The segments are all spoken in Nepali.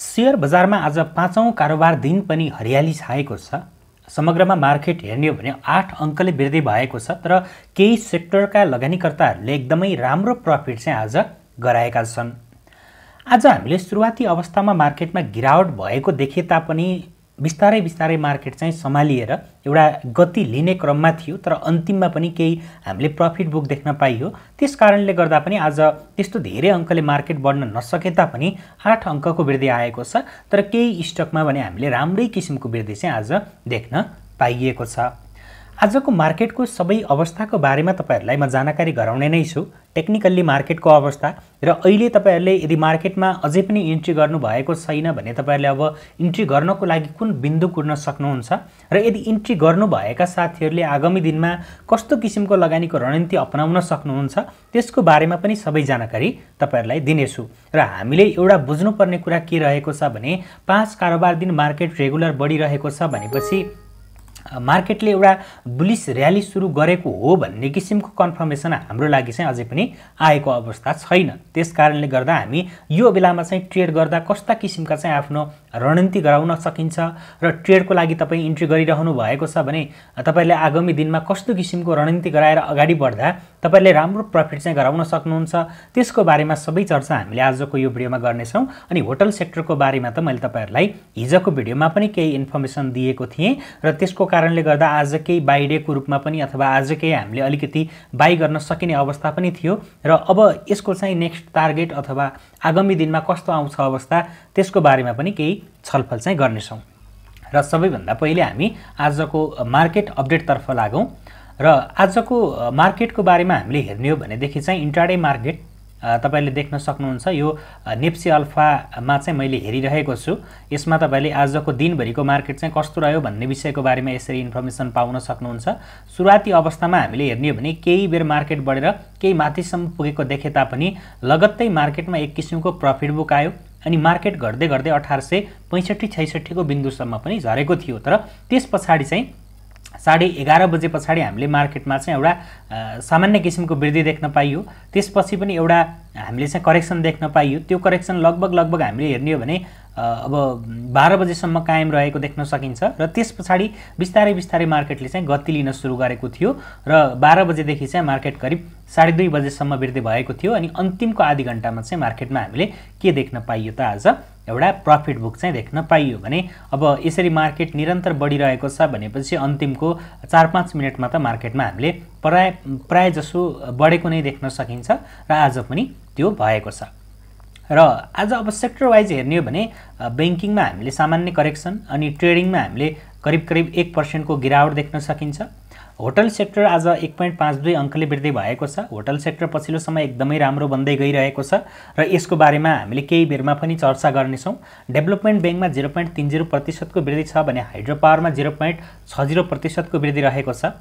सेयर बजारमा आज पाँचौँ कारोबार दिन पनि हरियाली छाएको छ समग्रमा मार्केट हेर्ने हो भने आठ अङ्कले वृद्धि भएको छ तर केही सेक्टरका लगानीकर्ताहरूले एकदमै राम्रो प्रफिट चाहिँ आज गराएका छन् आज हामीले सुरुवाती अवस्थामा मार्केटमा गिरावट भएको देखे तापनि बिस्तारै बिस्तारै मार्केट चाहिँ सम्हालिएर एउटा गति लिने क्रममा थियो तर अन्तिममा पनि केही हामीले प्रफिट बुक देख्न पाइयो त्यस कारणले गर्दा पनि आज त्यस्तो धेरै अङ्कले मार्केट बढ्न नसके तापनि आठ अङ्कको वृद्धि आएको छ तर केही स्टकमा भने हामीले राम्रै किसिमको वृद्धि चाहिँ आज देख्न पाइएको छ आजको मार्केटको सबै अवस्थाको बारेमा तपाईँहरूलाई म जानकारी गराउने नै छु टेक्निकल्ली मार्केटको अवस्था र अहिले तपाईँहरूले यदि मार्केटमा अझै पनि इन्ट्री गर्नुभएको छैन भने तपाईँहरूले अब इन्ट्री गर्नको लागि कुन बिन्दु कुर्न सक्नुहुन्छ र यदि इन्ट्री गर्नुभएका साथीहरूले आगामी दिनमा कस्तो किसिमको लगानीको रणनीति अपनाउन सक्नुहुन्छ त्यसको बारेमा पनि सबै जानकारी तपाईँहरूलाई दिनेछु र हामीले एउटा बुझ्नुपर्ने कुरा के रहेको छ भने पाँच कारोबार दिन मार्केट रेगुलर बढिरहेको छ भनेपछि मार्केटले एउटा बुलिस र्याली सुरु गरेको हो भन्ने किसिमको कन्फर्मेसन हाम्रो लागि चाहिँ अझै पनि आएको अवस्था छैन त्यस कारणले गर्दा हामी यो बेलामा चाहिँ ट्रेड गर्दा कस्ता किसिमका चाहिँ आफ्नो रणनीति गराउन सकिन्छ र ट्रेडको लागि तपाईँ इन्ट्री गरिरहनु भएको छ भने तपाईँले आगामी दिनमा कस्तो किसिमको रणनीति गराएर अगाडि बढ्दा तपाईँले राम्रो प्रफिट चाहिँ गराउन सक्नुहुन्छ त्यसको बारेमा सबै चर्चा हामीले आजको यो भिडियोमा गर्नेछौँ अनि होटल सेक्टरको बारेमा त मैले तपाईँहरूलाई हिजोको भिडियोमा पनि केही इन्फर्मेसन दिएको थिएँ र त्यसको कारणले गर्दा आज केही बाइडेको रूपमा पनि अथवा आज केही हामीले अलिकति बाई गर्न सकिने अवस्था पनि थियो र अब यसको चाहिँ नेक्स्ट टार्गेट अथवा आगामी दिनमा कस्तो आउँछ अवस्था त्यसको बारेमा पनि केही छलफल चाहिँ गर्नेछौँ र सबैभन्दा पहिले हामी आजको मार्केट अपडेटतर्फ लागौँ र आजको मार्केटको बारेमा हामीले हेर्ने हो भनेदेखि चाहिँ इन्ट्राडे मार्केट तपाईँले देख्न सक्नुहुन्छ यो नेप्सी अल्फामा चाहिँ मैले हेरिरहेको छु यसमा तपाईँले आजको दिनभरिको मार्केट चाहिँ कस्तो रह्यो भन्ने विषयको बारेमा यसरी इन्फर्मेसन पाउन सक्नुहुन्छ सुरुवाती अवस्थामा हामीले हेर्ने हो भने केही बेर मार्केट बढेर केही माथिसम्म पुगेको देखे तापनि लगत्तै मार्केटमा एक किसिमको प्रफिट बुक आयो अनि मार्केट घट्दै घट्दै अठार सय पैँसठी छैसठीको बिन्दुसम्म पनि झरेको थियो तर त्यस पछाडि चाहिँ साढे एघार बजे पछाडि हामीले मार्केटमा चाहिँ एउटा सामान्य किसिमको वृद्धि देख्न पाइयो त्यसपछि पनि एउटा हामीले चाहिँ करेक्सन देख्न पाइयो त्यो करेक्सन लगभग लगभग हामीले हेर्ने हो भने अब बाह्र बजेसम्म कायम रहेको देख्न सकिन्छ र त्यस पछाडि बिस्तारै बिस्तारै मार्केटले चाहिँ गति लिन सुरु गरेको थियो र बाह्र बजेदेखि चाहिँ मार्केट करिब साढे दुई बजेसम्म वृद्धि भएको थियो अनि अन्तिमको आधी घन्टामा चाहिँ मार्केटमा हामीले के देख्न पाइयो त आज एउटा प्रफिट बुक चाहिँ देख्न पाइयो भने अब यसरी मार्केट निरन्तर बढिरहेको छ भनेपछि अन्तिमको चार पाँच मिनटमा त मार्केटमा हामीले प्राय प्रायः जसो बढेको नै देख्न सकिन्छ र आज पनि त्यो भएको छ र आज अब सेक्टर वाइज हेर्ने हो भने ब्याङ्किङमा हामीले सामान्य करेक्सन अनि ट्रेडिङमा हामीले करिब करिब एक पर्सेन्टको गिरावट देख्न सकिन्छ होटल सेक्टर आज एक पोइन्ट पाँच दुई अङ्कले वृद्धि भएको छ होटल सेक्टर पछिल्लो समय एकदमै राम्रो बन्दै गइरहेको छ र यसको बारेमा हामीले केही बेरमा पनि चर्चा गर्नेछौँ डेभलपमेन्ट ब्याङ्कमा जिरो पोइन्ट तिन जिरो प्रतिशतको वृद्धि छ भने हाइड्रो पावरमा जिरो पोइन्ट छ जिरो प्रतिशतको वृद्धि रहेको छ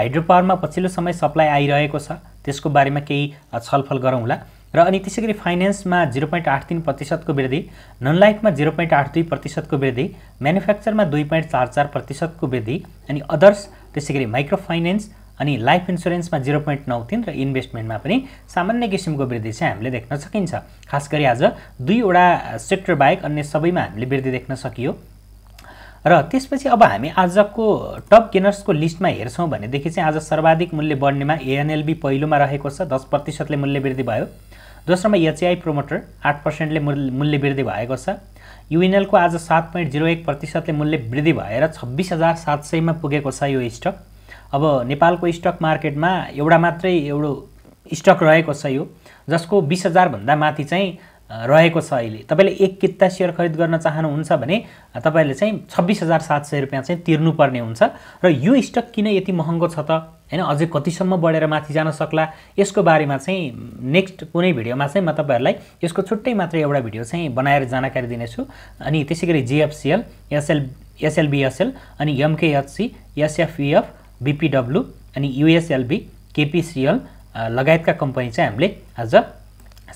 हाइड्रो पावरमा पछिल्लो समय सप्लाई आइरहेको छ त्यसको बारेमा केही छलफल गरौँला र अनि त्यसै गरी फाइनेन्समा जिरो पोइन्ट आठ तिन प्रतिशतको वृद्धि नन लाइफमा जिरो पोइन्ट आठ दुई प्रतिशतको वृद्धि म्यानुफ्याक्चरमा दुई पोइन्ट चार चार प्रतिशतको वृद्धि अनि अदर्स त्यसै गरी माइक्रो फाइनेन्स अनि लाइफ इन्सुरेन्समा जिरो पोइन्ट नौ तिन र इन्भेस्टमेन्टमा पनि सामान्य किसिमको वृद्धि चाहिँ हामीले देख्न सकिन्छ खास गरी आज दुईवटा सेक्टर बाहेक अन्य सबैमा हामीले वृद्धि देख्न सकियो र त्यसपछि अब हामी आजको टप गेनर्सको लिस्टमा हेर्छौँ भनेदेखि चाहिँ आज सर्वाधिक मूल्य बढ्नेमा एएनएलबी पहिलोमा रहेको छ दस प्रतिशतले मूल्य वृद्धि भयो दोस्रोमा एचआई प्रोमोटर आठ पर्सेन्टले मूल्य वृद्धि भएको छ युएनएलको आज सात पोइन्ट जिरो एक प्रतिशतले मूल्य वृद्धि भएर छब्बिस हजार सात सयमा पुगेको छ यो स्टक अब नेपालको स्टक मार्केटमा एउटा मात्रै एउटा स्टक रहेको छ यो जसको बिस हजारभन्दा माथि चाहिँ रहेको छ अहिले तपाईँले एक कित्ता सेयर खरिद गर्न चाहनुहुन्छ भने तपाईँले चाहिँ छब्बिस हजार सात सय रुपियाँ चाहिँ तिर्नुपर्ने हुन्छ र यो स्टक किन यति महँगो छ त होइन अझै कतिसम्म बढेर माथि जान सक्ला यसको बारेमा चाहिँ नेक्स्ट कुनै भिडियोमा चाहिँ म तपाईँहरूलाई यसको छुट्टै मात्र एउटा भिडियो चाहिँ बनाएर जानकारी दिनेछु अनि त्यसै गरी जिएफसिएल एसएल एसएलबिएसएल अनि एमकेएचसी एसएफइएफ बिपिडब्लु अनि युएसएलबी केपिसिएल लगायतका कम्पनी चाहिँ हामीले आज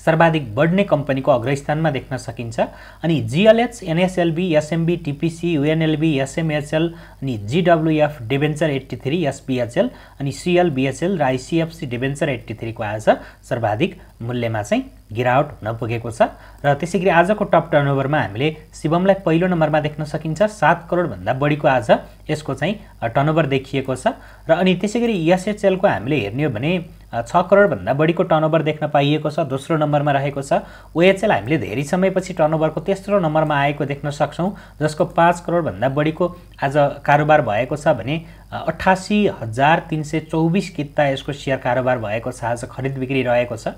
सर्वाधिक बढ्ने कम्पनीको अग्रस्थानमा देख्न सकिन्छ अनि जिएलएच एनएसएलबी एसएमबी टिपिसी युएनएलबी एसएमएचएल अनि GWF debenture eighty three SBHL अनि सिएलबिएचएल र आइसिएफसी डेभेन्चर एट्टी थ्रीको आज सर्वाधिक मूल्यमा चाहिँ गिरावट हुन पुगेको छ र त्यसै गरी आजको टप टर्नओभरमा हामीले शिवमलाई पहिलो नम्बरमा देख्न सकिन्छ सात करोडभन्दा बढीको आज यसको चाहिँ टर्नओभर देखिएको छ र अनि त्यसै गरी एसएचएलको हामीले हेर्ने हो भने छ करोडभन्दा बढीको टर्नओभर देख्न पाइएको छ दोस्रो नम्बरमा रहेको छ ओएचएल हामीले धेरै समयपछि टर्नओभरको तेस्रो नम्बरमा आएको देख्न सक्छौँ जसको पाँच करोडभन्दा बढीको आज कारोबार भएको छ भने अठासी हजार तिन सय चौबिस किता यसको सेयर कारोबार भएको छ आज खरिद बिक्री रहेको छ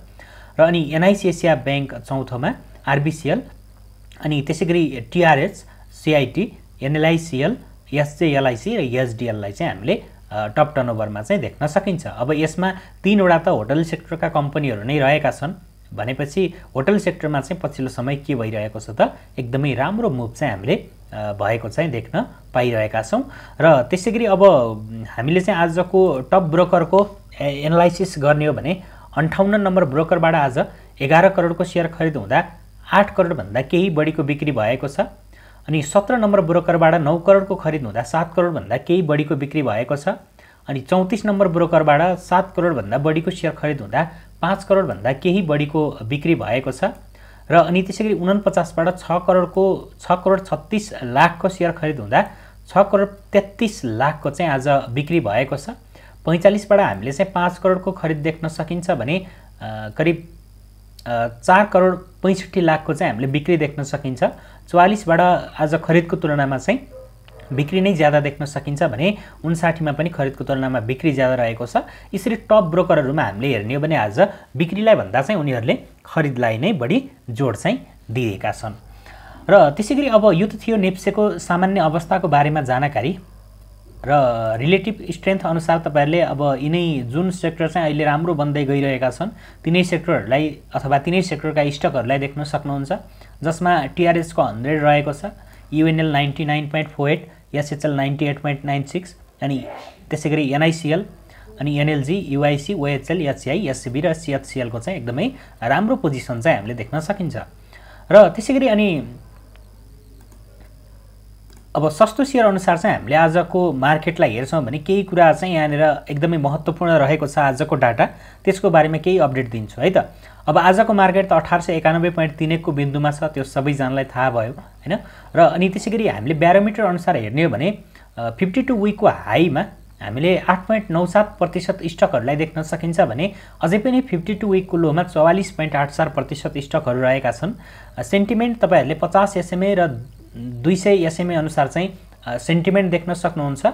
र अनि एनआइसिएसिया ब्याङ्क चौथोमा आरबिसिएल अनि त्यसै गरी टिआरएच सिआइटी एनएलआइसिएल एसजेएलआइसी र एसडिएललाई चाहिँ हामीले टप टर्नओभरमा चाहिँ देख्न सकिन्छ अब यसमा तिनवटा त होटल सेक्टरका कम्पनीहरू नै रहेका छन् भनेपछि होटल सेक्टरमा चाहिँ पछिल्लो समय के भइरहेको छ त एकदमै राम्रो मुभ चाहिँ हामीले भएको चाहिँ देख्न पाइरहेका छौँ र त्यसै गरी अब हामीले चाहिँ आजको टप ब्रोकरको एनालाइसिस गर्ने हो भने अन्ठाउन्न नम्बर ब्रोकरबाट आज एघार करोडको सेयर खरिद हुँदा आठ करोडभन्दा केही बढीको बिक्री भएको छ अनि सत्र नम्बर ब्रोकरबाट नौ करोडको खरिद हुँदा सात करोडभन्दा केही बढीको बिक्री भएको छ अनि चौतिस नम्बर ब्रोकरबाट सात करोडभन्दा बढीको सेयर खरिद हुँदा पाँच करोडभन्दा केही बढीको बिक्री भएको छ र अनि त्यसै गरी उनापचासबाट छ करोडको छ करोड छत्तिस लाखको सेयर खरिद हुँदा छ करोड तेत्तिस लाखको चाहिँ आज बिक्री भएको छ पैँचालिसबाट हामीले चाहिँ पाँच करोडको खरिद देख्न सकिन्छ भने करिब चार करोड पैँसठी लाखको चाहिँ हामीले बिक्री देख्न सकिन्छ चौवालिसबाट आज खरिदको तुलनामा चाहिँ बिक्री नै ज्यादा देख्न सकिन्छ भने उन्साठीमा पनि खरिदको तुलनामा बिक्री ज्यादा रहेको छ यसरी टप ब्रोकरहरूमा हामीले हेर्ने हो भने आज बिक्रीलाई भन्दा चाहिँ उनीहरूले खरिदलाई नै बढी जोड चाहिँ दिएका छन् र त्यसै गरी अब यो त थियो नेप्सेको सामान्य अवस्थाको बारेमा जानकारी र रिलेटिभ स्ट्रेन्थ अनुसार तपाईँहरूले अब यिनै जुन सेक्टर चाहिँ अहिले राम्रो बन्दै गइरहेका छन् तिनै सेक्टरहरूलाई अथवा तिनै सेक्टरका स्टकहरूलाई देख्न सक्नुहुन्छ जसमा टिआरएसको हन्ड्रेड रहेको छ UNL ninety nine point four eight SHL ninety eight point nine six अनि त्यसै गरी एनआइसिएल अनि एनएलजी युआइसी ओएचएल एचसिआई एससिबी र सिएचसिएलको चाहिँ एकदमै राम्रो पोजिसन चाहिँ हामीले देख्न सकिन्छ र त्यसै गरी अनि अब सस्तो सेयर अनुसार चाहिँ हामीले आजको मार्केटलाई हेर्छौँ भने केही कुरा चाहिँ यहाँनिर एकदमै महत्त्वपूर्ण रहेको छ आजको डाटा त्यसको बारेमा केही अपडेट दिन्छु है त अब आजको मार्केट त अठार सय एकानब्बे पोइन्ट तिन एकको बिन्दुमा छ त्यो सबैजनालाई थाहा भयो होइन र अनि त्यसै गरी हामीले ब्यारोमिटर अनुसार हेर्ने हो भने फिफ्टी टू विकको हाईमा हामीले आठ पोइन्ट नौ सात प्रतिशत स्टकहरूलाई देख्न सकिन्छ भने अझै पनि फिफ्टी टू विकको लोमा चौवालिस पोइन्ट आठ चार प्रतिशत स्टकहरू रहेका छन् सेन्टिमेन्ट तपाईँहरूले पचास एसएमए र दुई सय एसएमए अनुसार चाहिँ सेन्टिमेन्ट देख्न सक्नुहुन्छ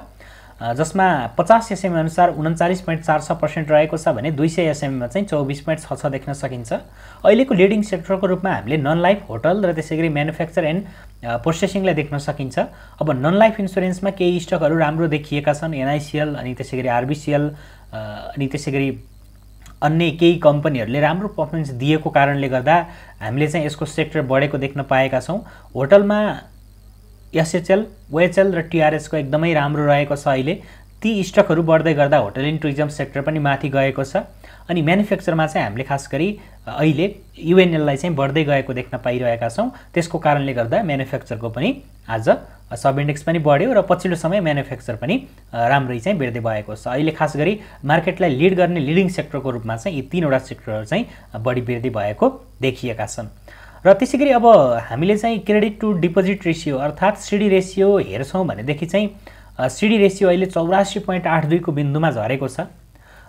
जसमा पचास एसएमए अनुसार उन्चालिस पोइन्ट चार छ पर्सेन्ट रहेको छ भने दुई सय एसएमएमा चाहिँ चौबिस पोइन्ट छ छ देख्न सकिन्छ अहिलेको लिडिङ सेक्टरको रूपमा हामीले नन लाइफ होटल र त्यसै गरी म्यानुफ्याक्चर एन्ड प्रोसेसिङलाई देख्न सकिन्छ अब नन लाइफ इन्सुरेन्समा केही स्टकहरू राम्रो देखिएका छन् एनआइसिएल अनि त्यसै गरी आरबिसिएल अनि त्यसै गरी अन्य केही कम्पनीहरूले राम्रो पर्फर्मेन्स दिएको कारणले गर्दा हामीले चाहिँ यसको सेक्टर बढेको देख्न पाएका छौँ होटलमा एसएचएल ओएचएल र टिआरएसको एकदमै राम्रो रहेको छ अहिले ती स्टकहरू बढ्दै गर्दा होटल एन्ड टुरिज्म सेक्टर पनि माथि गएको छ अनि म्यानुफ्याक्चरमा चाहिँ हामीले खास गरी अहिले युएनएललाई चाहिँ बढ्दै गएको देख्न पाइरहेका छौँ त्यसको कारणले गर्दा म्यानुफ्याक्चरको पनि आज सब इन्डेक्स पनि बढ्यो र पछिल्लो समय म्यानुफ्याक्चर पनि राम्रै चाहिँ बढ्दै भएको छ अहिले खास गरी मार्केटलाई लिड गर्ने लिडिङ सेक्टरको रूपमा चाहिँ यी तिनवटा सेक्टरहरू चाहिँ बढी वृद्धि भएको देखिएका छन् र त्यसै गरी अब हामीले चाहिँ क्रेडिट टु डिपोजिट रेसियो अर्थात् सिडी रेसियो हेर्छौँ भनेदेखि चाहिँ सिडी रेसियो अहिले चौरासी पोइन्ट आठ दुईको बिन्दुमा झरेको छ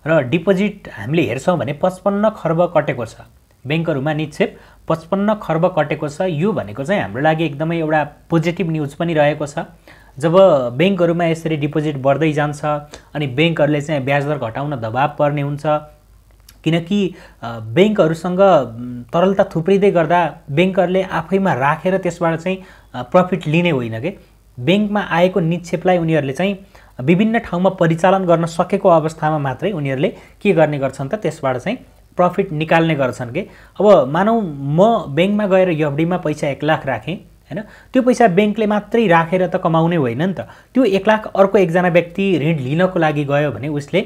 र डिपोजिट हामीले हेर्छौँ भने पचपन्न खर्ब कटेको छ ब्याङ्कहरूमा निक्षेप पचपन्न खर्ब कटेको छ यो भनेको चाहिँ हाम्रो लागि एकदमै एउटा पोजिटिभ न्युज पनि रहेको छ जब ब्याङ्कहरूमा यसरी डिपोजिट बढ्दै जान्छ अनि ब्याङ्कहरूले चाहिँ ब्याजदर घटाउन दबाब पर्ने हुन्छ किनकि ब्याङ्कहरूसँग तरलता थुप्रिँदै गर्दा ब्याङ्कहरूले आफैमा राखेर त्यसबाट चाहिँ प्रफिट लिने होइन कि ब्याङ्कमा आएको निक्षेपलाई उनीहरूले चाहिँ विभिन्न ठाउँमा परिचालन गर्न सकेको अवस्थामा मात्रै उनीहरूले के गर्ने गर्छन् त त्यसबाट चाहिँ प्रफिट निकाल्ने गर्छन् कि अब मानौँ म ब्याङ्कमा गएर एफडीमा पैसा एक लाख राखेँ होइन त्यो पैसा ब्याङ्कले मात्रै राखेर त कमाउने होइन नि त त्यो एक लाख अर्को एकजना व्यक्ति ऋण लिनको लागि गयो भने उसले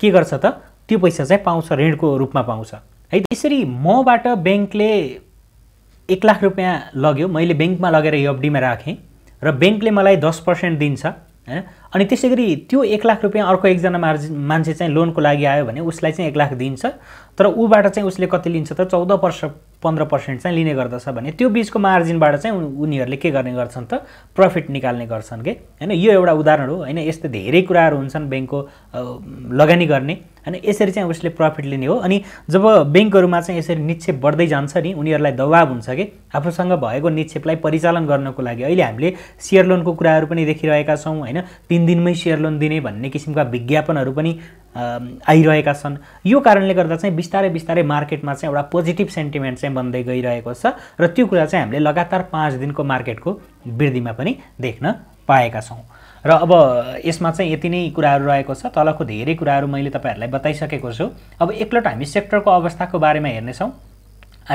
के गर्छ त त्यो पैसा चाहिँ पाउँछ ऋणको रूपमा पाउँछ है त्यसरी मबाट ब्याङ्कले एक लाख रुपियाँ लग्यो मैले ब्याङ्कमा लगेर एफडीमा राखेँ र ब्याङ्कले मलाई दस पर्सेन्ट दिन्छ होइन अनि त्यसै गरी त्यो एक लाख रुपियाँ अर्को एकजना मार्जि मान्छे चाहिँ लोनको लागि आयो भने उसलाई चाहिँ एक लाख दिन्छ तर ऊबाट चाहिँ उसले कति लिन्छ त चौध पर्स पन्ध्र पर्सेन्ट चाहिँ लिने गर्दछ भने त्यो बिचको मार्जिनबाट चाहिँ उनीहरूले के गर्ने गर्छन् त प्रफिट निकाल्ने गर्छन् कि होइन यो एउटा उदाहरण हो होइन यस्तो धेरै कुराहरू हुन्छन् ब्याङ्कको लगानी गर्ने होइन यसरी चाहिँ उसले प्रफिट लिने हो अनि जब ब्याङ्कहरूमा चाहिँ यसरी निक्षेप बढ्दै जान्छ नि उनीहरूलाई दबाब हुन्छ कि आफूसँग भएको निक्षेपलाई परिचालन गर्नको लागि अहिले हामीले सेयर लोनको कुराहरू पनि देखिरहेका छौँ होइन तिन दिनमै सेयर लोन दिने भन्ने किसिमका विज्ञापनहरू पनि आइरहेका छन् यो कारणले गर्दा चाहिँ बिस्तारै बिस्तारै मार्केटमा चाहिँ एउटा पोजिटिभ सेन्टिमेन्ट चाहिँ बन्दै गइरहेको छ र त्यो कुरा चाहिँ हामीले लगातार पाँच दिनको मार्केटको वृद्धिमा पनि देख्न पाएका छौँ र अब यसमा चाहिँ यति नै कुराहरू रहेको छ तलको धेरै कुराहरू मैले तपाईँहरूलाई बताइसकेको छु अब एकलट हामी सेक्टरको अवस्थाको बारेमा हेर्नेछौँ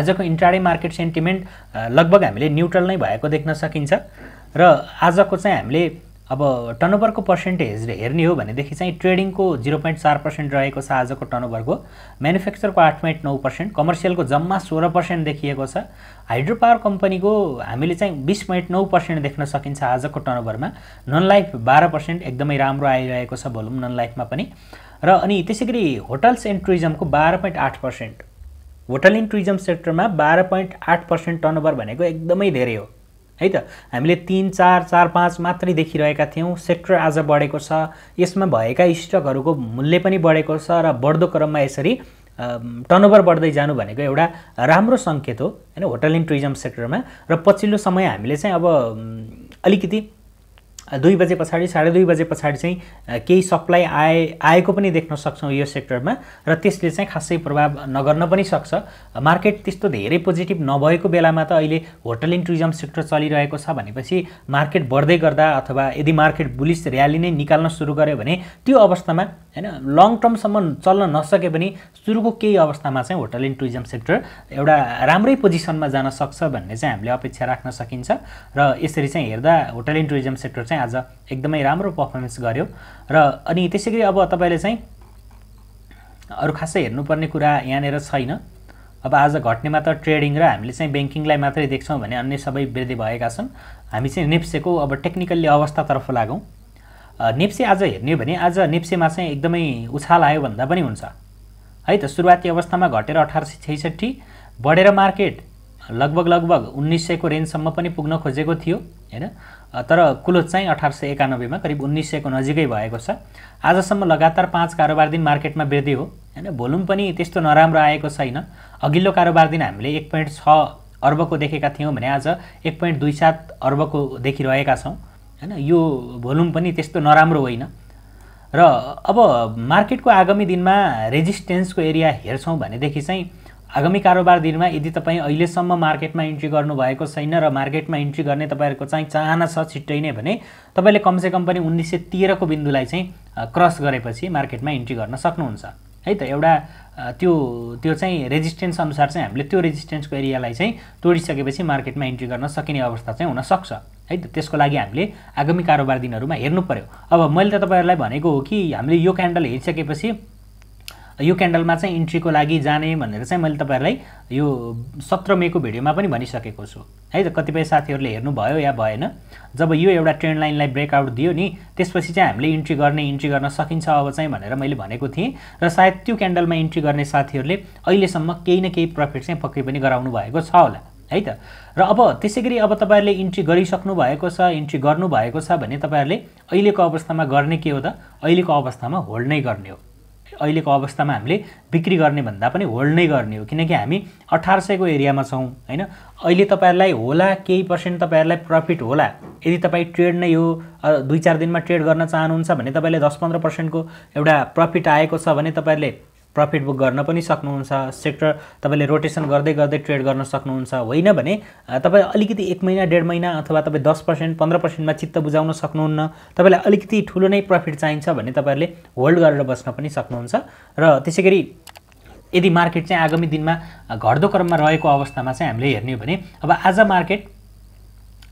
आजको इन्ट्राडे मार्केट सेन्टिमेन्ट लगभग हामीले न्युट्रल नै भएको देख्न सकिन्छ र आजको चाहिँ हामीले अब टर्नओभरको पर्सेन्टेजले हेर्ने हो भनेदेखि चाहिँ ट्रेडिङको जिरो पोइन्ट चार पर्सेन्ट रहेको छ आजको टर्नओभरको म्यानुफ्याक्चरको आठ पोइन्ट नौ पर्सेन्ट कमर्सियलको जम्मा सोह्र पर्सेन्ट देखिएको छ हाइड्रो पावर कम्पनीको हामीले चाहिँ बिस पोइन्ट नौ पर्सेन्ट देख्न सकिन्छ आजको टर्नओभरमा नन लाइफ बाह्र पर्सेन्ट एकदमै राम्रो आइरहेको छ भोलुम नन लाइफमा पनि र अनि त्यसै गरी होटल्स एन्ड टुरिज्मको बाह्र पोइन्ट आठ पर्सेन्ट होटल एन्ड टुरिज्म सेक्टरमा बाह्र पोइन्ट आठ पर्सेन्ट टर्नओभर भनेको एकदमै धेरै हो है त हामीले तिन चार चार पाँच मात्रै देखिरहेका थियौँ सेक्टर आज बढेको छ यसमा भएका स्टकहरूको मूल्य पनि बढेको छ र बढ्दो क्रममा यसरी टर्नओभर बढ्दै जानु भनेको एउटा राम्रो सङ्केत हो होइन होटल एन्ड टुरिज्म सेक्टरमा र पछिल्लो समय हामीले चाहिँ अब अलिकति दुई बजे पछाडि साढे दुई बजे पछाडि चाहिँ केही सप्लाई आए आएको पनि देख्न सक्छौँ यो सेक्टरमा र त्यसले चाहिँ खासै प्रभाव नगर्न पनि सक्छ मार्केट त्यस्तो धेरै पोजिटिभ नभएको बेलामा त अहिले होटल एन्ड टुरिज्म सेक्टर चलिरहेको छ भनेपछि मार्केट बढ्दै गर्दा अथवा यदि मार्केट बुलिस ऱ्याली नै निकाल्न सुरु गर्यो भने त्यो अवस्थामा होइन लङ टर्मसम्म चल्न नसके पनि सुरुको केही अवस्थामा चाहिँ होटल एन्ड टुरिज्म सेक्टर एउटा राम्रै पोजिसनमा जान सक्छ भन्ने चाहिँ हामीले अपेक्षा राख्न सकिन्छ र यसरी चाहिँ हेर्दा होटल एन्ड टुरिज्म सेक्टर चाहिँ आज एकदमै राम्रो पर्फर्मेन्स गर्यो र अनि त्यसै गरी अब तपाईँले चाहिँ अरू खासै हेर्नुपर्ने कुरा यहाँनिर छैन अब आज घट्नेमा त ट्रेडिङ र हामीले चाहिँ ब्याङ्किङलाई मात्रै देख्छौँ भने अन्य सबै वृद्धि भएका छन् हामी चाहिँ नेप्सेको अब टेक्निकल्ली अवस्थातर्फ लागौँ नेप्से आज हेर्ने भने आज नेप्सेमा चाहिँ एकदमै उछाल आयो भन्दा पनि हुन्छ है त सुरुवाती अवस्थामा घटेर अठार सय छैसठी बढेर मार्केट लगभग लगभग उन्नाइस सयको रेन्जसम्म पनि पुग्न खोजेको थियो होइन तर कुलो चाहिँ अठार सय एकानब्बेमा करिब उन्नाइस सयको नजिकै भएको छ आजसम्म लगातार पाँच कारोबार दिन मार्केटमा वृद्धि हो होइन भोलुम पनि त्यस्तो नराम्रो आएको छैन अघिल्लो कारोबार दिन हामीले एक पोइन्ट छ अर्बको देखेका थियौँ भने आज एक पोइन्ट दुई सात अर्बको देखिरहेका छौँ होइन यो भोलुम पनि त्यस्तो नराम्रो होइन र अब मार्केटको आगामी दिनमा रेजिस्टेन्सको एरिया हेर्छौँ भनेदेखि चाहिँ आगामी कारोबार दिनमा यदि तपाईँ अहिलेसम्म मार्केटमा इन्ट्री गर्नुभएको छैन र मार्केटमा इन्ट्री गर्ने तपाईँहरूको चाहिँ चाहना छ छिट्टै नै भने तपाईँले कमसे कम पनि उन्नाइस सय तेह्रको बिन्दुलाई चाहिँ क्रस गरेपछि मार्केटमा इन्ट्री गर्न सक्नुहुन्छ है त एउटा त्यो त्यो चाहिँ रेजिस्टेन्स अनुसार चाहिँ हामीले त्यो रेजिस्टेन्सको एरियालाई चाहिँ तोडिसकेपछि मार्केटमा इन्ट्री गर्न सकिने अवस्था चाहिँ हुनसक्छ है त त्यसको लागि हामीले आगामी कारोबार दिनहरूमा हेर्नु पऱ्यो अब मैले त तपाईँहरूलाई भनेको हो कि हामीले यो क्यान्डल हेरिसकेपछि यो क्यान्डलमा चाहिँ इन्ट्रीको लागि जाने भनेर चाहिँ मैले तपाईँहरूलाई यो सत्र मेको भिडियोमा पनि भनिसकेको छु है त कतिपय साथीहरूले हेर्नुभयो या भएन जब यो एउटा ट्रेन्ड लाइनलाई ब्रेकआउट दियो नि त्यसपछि चाहिँ हामीले इन्ट्री गर्ने इन्ट्री गर्न सकिन्छ अब चाहिँ भनेर मैले भनेको थिएँ र सायद त्यो क्यान्डलमा इन्ट्री गर्ने साथीहरूले अहिलेसम्म केही न केही प्रफिट चाहिँ पक्कै पनि गराउनु भएको छ होला है त र अब त्यसै गरी अब तपाईँहरूले इन्ट्री गरिसक्नु भएको छ इन्ट्री गर्नुभएको छ भने तपाईँहरूले अहिलेको अवस्थामा गर्ने के हो त अहिलेको अवस्थामा होल्ड नै गर्ने हो अहिलेको अवस्थामा हामीले बिक्री गर्ने भन्दा पनि होल्ड नै गर्ने हो किनकि हामी अठार सयको एरियामा छौँ होइन अहिले तपाईँहरूलाई होला केही पर्सेन्ट तपाईँहरूलाई प्रफिट होला यदि तपाईँ ट्रेड नै हो दुई चार दिनमा ट्रेड गर्न चाहनुहुन्छ भने तपाईँले दस पन्ध्र पर्सेन्टको एउटा प्रफिट आएको छ भने तपाईँहरूले प्रफिट बुक गर्न पनि सक्नुहुन्छ सेक्टर तपाईँले रोटेसन गर्दै गर्दै ट्रेड गर्न सक्नुहुन्छ होइन भने तपाईँ अलिकति एक महिना डेढ महिना अथवा तपाईँ दस पर्सेन्ट पन्ध्र पर्सेन्टमा चित्त बुझाउन सक्नुहुन्न तपाईँलाई अलिकति ठुलो नै प्रफिट चाहिन्छ भने तपाईँहरूले होल्ड गरेर बस्न पनि सक्नुहुन्छ र त्यसै गरी यदि मार्केट चाहिँ आगामी दिनमा घट्दो क्रममा रहेको अवस्थामा चाहिँ हामीले हेर्ने हो भने अब आज मार्केट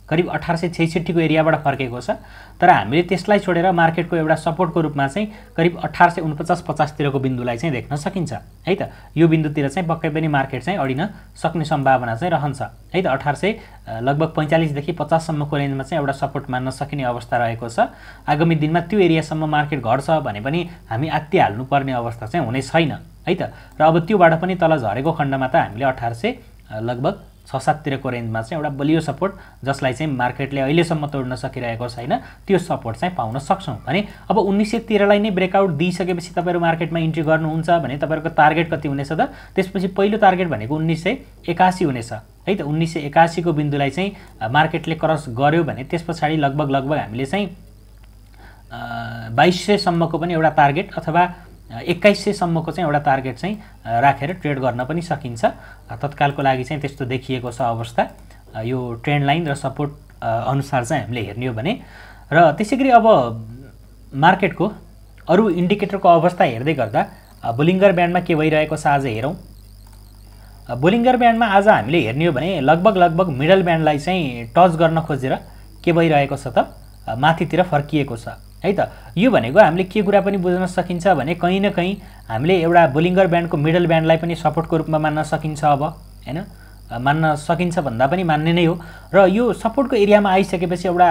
करिब अठार सय छैसठीको एरियाबाट फर्केको छ तर हामीले त्यसलाई छोडेर मार्केटको एउटा सपोर्टको रूपमा चाहिँ करिब अठार सय उनपचास पचासतिरको बिन्दुलाई चाहिँ देख्न सकिन्छ है त यो बिन्दुतिर चाहिँ पक्कै पनि मार्केट चाहिँ अडिन सक्ने सम्भावना चाहिँ रहन्छ है त अठार सय लगभग पैँचालिसदेखि पचाससम्मको रेन्जमा चाहिँ एउटा सपोर्ट मान्न सकिने अवस्था रहेको छ आगामी दिनमा त्यो एरियासम्म मार्केट घट्छ भने पनि हामी आत्ति हाल्नुपर्ने अवस्था चाहिँ हुने छैन है त र अब त्योबाट पनि तल झरेको खण्डमा त हामीले अठार सय लगभग छ साततिरको रेन्जमा चाहिँ एउटा बलियो सपोर्ट जसलाई चाहिँ मार्केटले अहिलेसम्म तोड्न सकिरहेको छैन त्यो सपोर्ट चाहिँ पाउन सक्छौँ भने अब उन्नाइस सय तेह्रलाई नै ब्रेकआउट दिइसकेपछि तपाईँहरू मार्केटमा इन्ट्री गर्नुहुन्छ भने तपाईँहरूको टार्गेट कति हुनेछ त त्यसपछि पहिलो टार्गेट भनेको उन्नाइस सय एकासी हुनेछ है त उन्नाइस सय एकासीको बिन्दुलाई चाहिँ मार्केटले क्रस गर्यो भने त्यस पछाडि लगभग लगभग हामीले चाहिँ बाइस सयसम्मको पनि एउटा टार्गेट अथवा एक्काइस सयसम्मको चाहिँ एउटा टार्गेट चाहिँ राखेर ट्रेड गर्न पनि सकिन्छ तत्कालको लागि चाहिँ त्यस्तो देखिएको छ अवस्था यो ट्रेन्ड लाइन र सपोर्ट अनुसार चाहिँ हामीले हेर्ने हो भने र त्यसै गरी अब मार्केटको अरू इन्डिकेटरको अवस्था हेर्दै गर्दा बोलिङ्गर ब्यान्डमा के भइरहेको छ आज हेरौँ बोलिङ्गर ब्यान्डमा आज हामीले हेर्ने हो भने लगभग लगभग मिडल ब्यान्डलाई चाहिँ टच गर्न खोजेर के भइरहेको छ त माथितिर फर्किएको छ है त यो भनेको हामीले के कुरा पनि बुझ्न सकिन्छ भने कहीँ न कहीँ हामीले एउटा बोलिङ्गर ब्यान्डको मिडल ब्यान्डलाई पनि सपोर्टको रूपमा मान्न सकिन्छ अब होइन मान्न सकिन्छ भन्दा पनि मान्ने नै हो र यो सपोर्टको एरियामा आइसकेपछि एउटा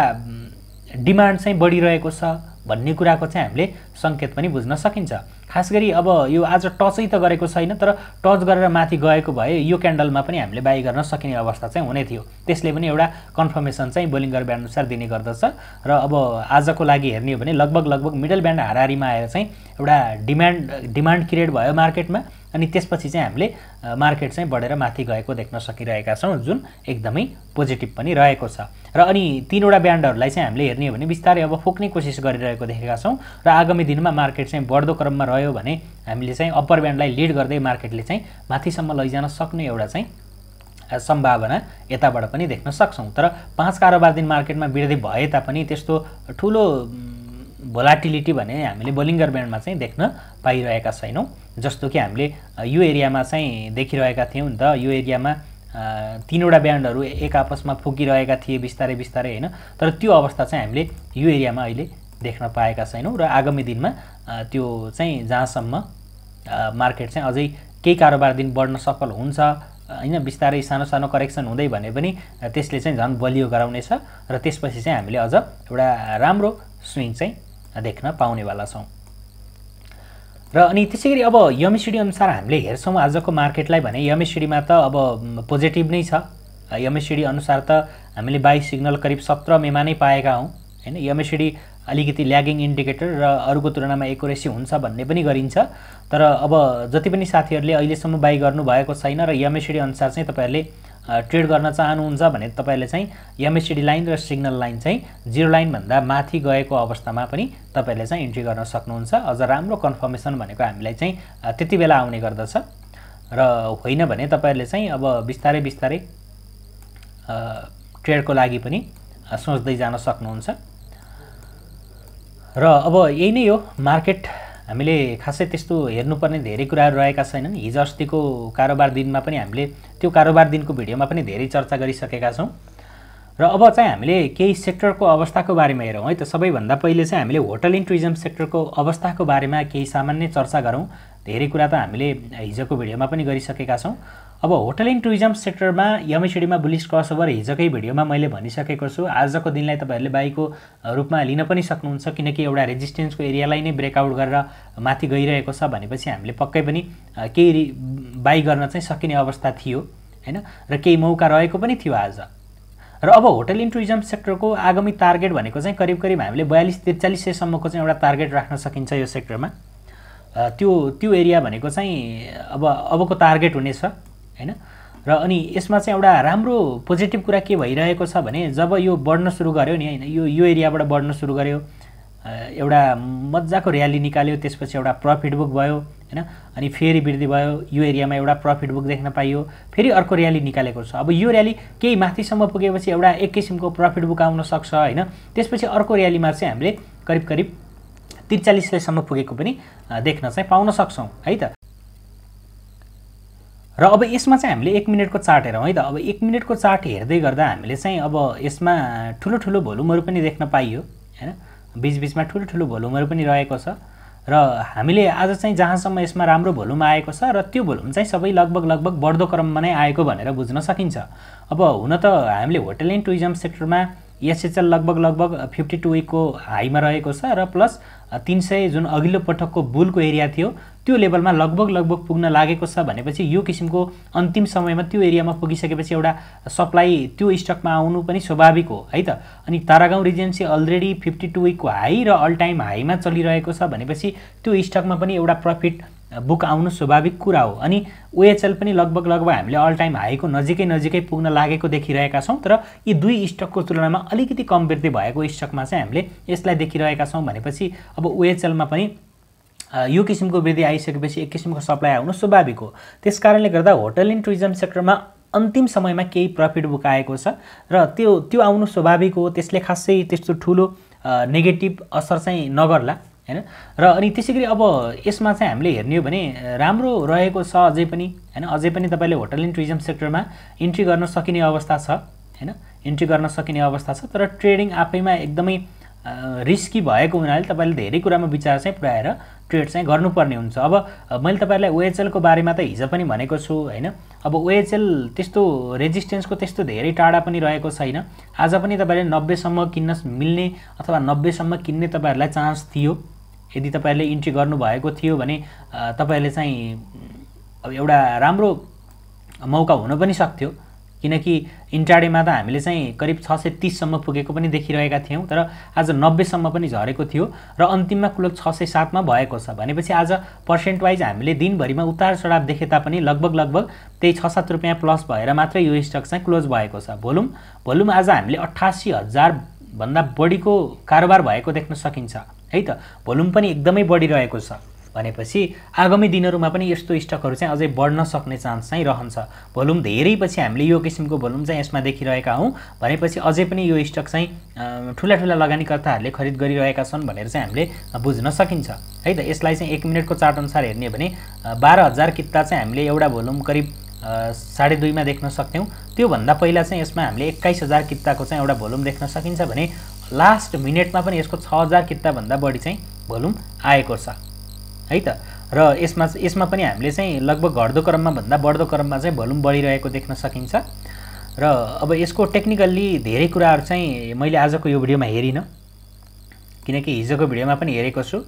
डिमान्ड चाहिँ बढिरहेको छ भन्ने कुराको चाहिँ हामीले सङ्केत पनि बुझ्न सकिन्छ खास गरी अब यो आज टचै त गरेको छैन तर टच गरेर माथि गएको भए यो क्यान्डलमा पनि हामीले बाई गर्न सकिने अवस्था चाहिँ हुने थियो त्यसले पनि एउटा कन्फर्मेसन चाहिँ बोलिङ्गर अनुसार दिने गर्दछ र अब आजको लागि हेर्ने हो भने लगभग लगभग मिडल ब्यान्ड हारारीमा आएर चाहिँ एउटा डिमान्ड डिमान्ड क्रिएट भयो मार्केटमा अनि त्यसपछि चाहिँ हामीले मार्केट चाहिँ बढेर माथि गएको देख्न सकिरहेका छौँ जुन एकदमै पोजिटिभ पनि रहेको छ र अनि तिनवटा ब्यान्डहरूलाई चाहिँ हामीले हेर्ने हो भने बिस्तारै अब फुक्ने कोसिस गरिरहेको देखेका छौँ र आगामी दिनमा मार्केट चाहिँ बढ्दो क्रममा रह्यो भने हामीले चाहिँ अप्पर ब्यान्डलाई लिड गर्दै मार्केटले चाहिँ माथिसम्म लैजान सक्ने एउटा चाहिँ सम्भावना यताबाट पनि देख्न सक्छौँ तर पाँच कारोबार दिन मार्केटमा वृद्धि भए तापनि त्यस्तो ठुलो भोलाटिलिटी भने हामीले बोलिङ्गर ब्यान्डमा चाहिँ देख्न पाइरहेका छैनौँ जस्तो कि हामीले यो एरियामा चाहिँ देखिरहेका थियौँ नि त यो एरियामा तिनवटा ब्यान्डहरू एक आपसमा फुकिरहेका थिए बिस्तारै बिस्तारै होइन तर त्यो अवस्था चाहिँ हामीले यो एरियामा अहिले देख्न पाएका छैनौँ र आगामी दिनमा त्यो चाहिँ जहाँसम्म मार्केट चाहिँ अझै केही कारोबार दिन बढ्न सफल हुन्छ होइन बिस्तारै सानो सानो करेक्सन हुँदै भने पनि त्यसले चाहिँ झन् बलियो गराउनेछ र त्यसपछि चाहिँ हामीले अझ एउटा राम्रो स्विङ चाहिँ देख्न पाउनेवाला छौँ र अनि त्यसै गरी अब यमएसिडी अनुसार हामीले हेर्छौँ आजको मार्केटलाई भने यमएसिडीमा त अब पोजिटिभ नै छ यमएसिडी अनुसार त हामीले बाई सिग्नल करिब सत्र मेमा नै पाएका हौँ होइन यमएसिडी अलिकति ल्यागिङ इन्डिकेटर र अरूको तुलनामा एकुरेसी हुन्छ भन्ने पनि गरिन्छ तर अब जति पनि साथीहरूले अहिलेसम्म बाई गर्नुभएको छैन र यमएसिडी अनुसार चाहिँ तपाईँहरूले ट्रेड गर्न चाहनुहुन्छ भने तपाईँले चाहिँ एमएससिडी लाइन र सिग्नल लाइन चाहिँ जिरो लाइनभन्दा माथि गएको अवस्थामा पनि तपाईँले चाहिँ इन्ट्री गर्न सक्नुहुन्छ अझ राम्रो कन्फर्मेसन भनेको हामीलाई चाहिँ त्यति बेला आउने गर्दछ र होइन भने तपाईँहरूले चाहिँ अब बिस्तारै बिस्तारै ट्रेडको लागि पनि सोच्दै जान सक्नुहुन्छ र अब यही नै हो मार्केट हामीले खासै त्यस्तो हेर्नुपर्ने धेरै कुराहरू रहेका छैनन् हिजो अस्तिको कारोबार दिनमा पनि हामीले त्यो कारोबार दिनको भिडियोमा पनि धेरै चर्चा गरिसकेका छौँ र अब चाहिँ हामीले केही सेक्टरको अवस्थाको बारेमा हेरौँ है त सबैभन्दा पहिले चाहिँ हामीले होटल एन्ड टुरिज्म सेक्टरको अवस्थाको बारेमा केही सामान्य चर्चा गरौँ धेरै कुरा त हामीले हिजोको भिडियोमा पनि गरिसकेका छौँ अब होटल एन्ड टुरिज्म सेक्टरमा यमएसडीमा बुलिस क्रस ओभर हिजोकै भिडियोमा मैले भनिसकेको छु आजको दिनलाई तपाईँहरूले बाईको रूपमा लिन पनि सक्नुहुन्छ किनकि एउटा रेजिस्टेन्सको एरियालाई नै ब्रेकआउट गरेर माथि गइरहेको छ भनेपछि हामीले पक्कै पनि केही बाई गर्न चाहिँ सकिने अवस्था थियो होइन र केही मौका रहेको पनि थियो आज र अब होटल एन्ड टुरिज्म सेक्टरको आगामी टार्गेट भनेको चाहिँ करिब करिब हामीले बयालिस त्रिचालिस सयसम्मको चाहिँ एउटा टार्गेट राख्न सकिन्छ यो सेक्टरमा त्यो त्यो एरिया भनेको चाहिँ अब अबको टार्गेट हुनेछ होइन र अनि यसमा चाहिँ एउटा राम्रो पोजिटिभ कुरा के भइरहेको छ भने जब यो बढ्न सुरु गर्यो नि होइन यो यो एरियाबाट बढ्न सुरु गर्यो एउटा मजाको र्याली निकाल्यो त्यसपछि एउटा प्रफिट बुक भयो होइन अनि फेरि वृद्धि भयो यो एरियामा एउटा प्रफिट बुक देख्न पाइयो फेरि अर्को र्याली निकालेको छ अब यो र्याली केही माथिसम्म पुगेपछि एउटा एक किसिमको प्रफिट बुक आउन सक्छ होइन त्यसपछि अर्को ऱ्यालीमा चाहिँ हामीले करिब करिब त्रिचालिस सयसम्म पुगेको पनि देख्न चाहिँ पाउन सक्छौँ है त र अब यसमा चाहिँ हामीले एक मिनटको चार्ट हेरौँ है त अब एक मिनटको चार्ट हेर्दै गर्दा हामीले चाहिँ अब यसमा ठुलो ठुलो भोल्युमहरू पनि देख्न पाइयो होइन बिचबिचमा ठुलो ठुलो भोल्युमहरू पनि रहेको छ र हामीले आज चाहिँ जहाँसम्म यसमा राम्रो भोलुम आएको छ र त्यो भोलुम चाहिँ सबै लगभग लगभग बढ्दो क्रममा नै आएको भनेर बुझ्न सकिन्छ अब हुन त हामीले होटल एन्ड टुरिज्म सेक्टरमा एसएचएल लगभग लगभग फिफ्टी टु विकको हाईमा रहेको छ र प्लस तिन सय जुन अघिल्लो पटकको बुलको एरिया थियो त्यो लेभलमा लगभग लगभग पुग्न लागेको छ भनेपछि यो किसिमको अन्तिम समयमा त्यो एरियामा पुगिसकेपछि एउटा सप्लाई त्यो स्टकमा आउनु पनि स्वाभाविक हो है त अनि Taragaon regency already fifty two विकको हाई र अल टाइम हाईमा चलिरहेको छ भनेपछि त्यो स्टकमा पनि एउटा प्रफिट बुक आउनु स्वाभाविक कुरा हो अनि ओएचएल पनि लगभग लगभग हामीले अल टाइम हाईको नजिकै नजिकै पुग्न लागेको देखिरहेका छौँ तर यी दुई स्टकको तुलनामा अलिकति कम वृद्धि भएको स्टकमा चाहिँ हामीले यसलाई देखिरहेका छौँ भनेपछि अब ओएचएलमा पनि यो किसिमको वृद्धि आइसकेपछि एक किसिमको सप्लाई आउनु स्वाभाविक हो त्यस कारणले गर्दा होटल एन्ड टुरिज्म सेक्टरमा अन्तिम समयमा केही प्रफिट बुक आएको छ र त्यो त्यो आउनु स्वाभाविक हो त्यसले खासै त्यस्तो ठुलो नेगेटिभ असर चाहिँ नगर्ला होइन र अनि त्यसै गरी अब यसमा चाहिँ हामीले हेर्ने हो भने राम्रो रहेको छ अझै पनि होइन अझै पनि तपाईँले होटल एन्ड टुरिज्म सेक्टरमा इन्ट्री गर्न सकिने अवस्था छ होइन इन्ट्री गर्न सकिने अवस्था छ तर ट्रेडिङ आफैमा एकदमै रिस्की भएको हुनाले तपाईँले धेरै कुरामा विचार चाहिँ पुऱ्याएर ट्रेड चाहिँ गर्नुपर्ने हुन्छ अब मैले तपाईँलाई ओएचएलको बारेमा त हिजो पनि भनेको छु होइन अब ओएचएल त्यस्तो रेजिस्टेन्सको त्यस्तो धेरै टाढा पनि रहेको छैन आज पनि तपाईँले नब्बेसम्म किन्न मिल्ने अथवा नब्बेसम्म किन्ने तपाईँहरूलाई चान्स थियो यदि तपाईँहरूले इन्ट्री गर्नुभएको थियो भने तपाईँहरूले चाहिँ अब एउटा राम्रो मौका हुन पनि सक्थ्यो किनकि इन्टाडेमा त हामीले चाहिँ करिब छ सय तिससम्म पुगेको पनि देखिरहेका थियौँ तर आज नब्बेसम्म पनि झरेको थियो र अन्तिममा कुल छ सय सातमा भएको छ भनेपछि आज पर्सेन्ट वाइज हामीले दिनभरिमा उतार चढाव देखे तापनि लगभग लगभग त्यही छ सात रुपियाँ प्लस भएर मात्रै यो स्टक चाहिँ क्लोज भएको छ भोलुम भोलुम आज हामीले अठासी हजारभन्दा बढीको कारोबार भएको देख्न सकिन्छ है त भोल्युम पनि एकदमै बढिरहेको छ भनेपछि आगामी दिनहरूमा पनि यस्तो स्टकहरू चाहिँ अझै बढ्न सक्ने चान्स चाहिँ रहन्छ भोल्युम धेरै पछि हामीले यो किसिमको भोल्युम चाहिँ यसमा देखिरहेका हौँ भनेपछि अझै पनि यो स्टक चाहिँ ठुला ठुला लगानीकर्ताहरूले खरिद गरिरहेका छन् भनेर चाहिँ हामीले बुझ्न सकिन्छ है त यसलाई चाहिँ एक मिनटको चार्टअनुसार हेर्ने भने बाह्र हजार किता चाहिँ हामीले एउटा भोल्युम करिब साढे दुईमा देख्न सक्थ्यौँ त्योभन्दा पहिला चाहिँ यसमा हामीले एक्काइस हजार किताको चाहिँ एउटा भोल्युम देख्न सकिन्छ भने लास्ट मिनेटमा पनि यसको छ हजार किताबभन्दा बढी चाहिँ भोल्युम आएको छ है त र यसमा यसमा पनि हामीले चाहिँ लगभग घट्दो क्रममा भन्दा बढ्दो क्रममा चाहिँ भोल्युम बढिरहेको देख्न सकिन्छ र अब यसको टेक्निकल्ली धेरै कुराहरू चाहिँ मैले आजको यो भिडियोमा हेरिनँ किनकि हिजोको भिडियोमा पनि हेरेको छु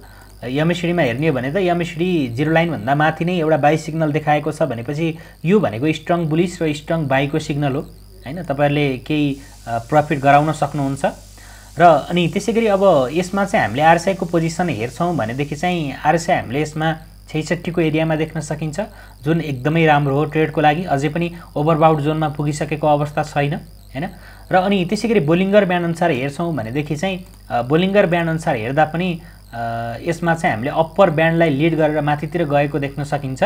यमएसडीमा हेर्ने हो भने त यमएसडी जिरो लाइनभन्दा माथि नै एउटा बाई सिग्नल देखाएको छ भनेपछि यो भनेको स्ट्रङ बुलिस र स्ट्रङ बाईको सिग्नल हो होइन तपाईँहरूले केही प्रफिट गराउन सक्नुहुन्छ र अनि त्यसै गरी अब यसमा चाहिँ हामीले आरएसआईको पोजिसन हेर्छौँ भनेदेखि चाहिँ आरएसआई हामीले यसमा छैसठीको एरियामा देख्न सकिन्छ जुन एकदमै राम्रो हो ट्रेडको लागि अझै पनि ओभरबाउट जोनमा पुगिसकेको अवस्था छैन होइन र अनि त्यसै गरी बोलिङ्गर ब्यान्डअनुसार हेर्छौँ भनेदेखि चाहिँ बोलिङ्गर ब्यान्डअनुसार हेर्दा पनि यसमा चाहिँ हामीले अप्पर ब्यान्डलाई लिड गरेर माथितिर गएको देख्न सकिन्छ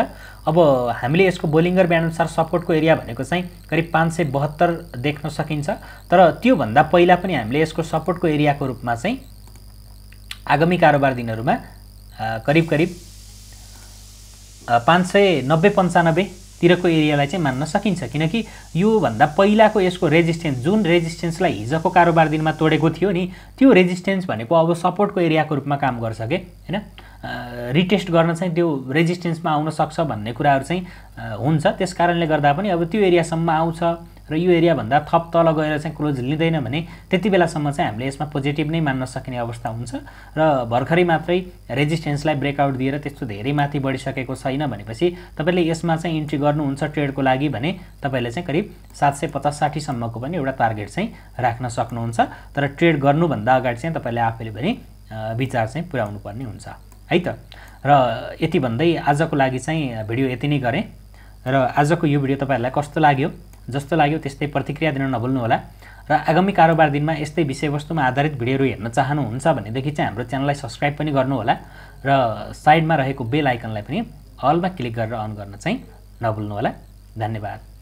अब हामीले यसको बोलिङ्गर ब्यान्डअनुसार सपोर्टको एरिया भनेको चाहिँ करिब पाँच सय बहत्तर देख्न सकिन्छ तर त्योभन्दा पहिला पनि हामीले यसको सपोर्टको एरियाको रूपमा चाहिँ आगामी कारोबार दिनहरूमा करिब करिब पाँच सय नब्बे पन्चानब्बे तिरको एरियालाई चाहिँ मान्न सकिन्छ किनकि योभन्दा पहिलाको यसको रेजिस्टेन्स जुन रेजिस्टेन्सलाई हिजोको कारोबार दिनमा तोडेको थियो नि त्यो रेजिस्टेन्स भनेको अब सपोर्टको एरियाको रूपमा काम गर्छ कि होइन रिटेस्ट गर्न चाहिँ त्यो रेजिस्टेन्समा आउन सक्छ भन्ने कुराहरू चाहिँ हुन्छ त्यस कारणले गर्दा पनि अब त्यो एरियासम्म आउँछ र यो एरियाभन्दा थप तल गएर चाहिँ क्लोज लिँदैन भने त्यति बेलासम्म चाहिँ हामीले यसमा पोजिटिभ नै मान्न सकिने अवस्था हुन्छ र भर्खरै मात्रै रेजिस्टेन्सलाई ब्रेकआउट दिएर त्यस्तो धेरै माथि बढिसकेको छैन भनेपछि तपाईँले यसमा चाहिँ इन्ट्री गर्नुहुन्छ ट्रेडको लागि भने तपाईँले चाहिँ करिब सात सय पचास साठीसम्मको पनि एउटा टार्गेट चाहिँ राख्न सक्नुहुन्छ तर ट्रेड गर्नुभन्दा अगाडि चाहिँ तपाईँले आफैले पनि विचार चाहिँ पुर्याउनु पर्ने हुन्छ है त र यति भन्दै आजको लागि चाहिँ भिडियो यति नै गरेँ र आजको यो भिडियो तपाईँहरूलाई कस्तो लाग्यो जस्तो लाग्यो त्यस्तै प्रतिक्रिया दिन नभुल्नुहोला र आगामी कारोबार दिनमा यस्तै विषयवस्तुमा आधारित भिडियोहरू हेर्न चाहनुहुन्छ भनेदेखि चाहिँ हाम्रो च्यानललाई सब्सक्राइब पनि गर्नुहोला र साइडमा रहेको बेल आइकनलाई पनि अलमा क्लिक गरेर अन गर्न चाहिँ नभुल्नुहोला धन्यवाद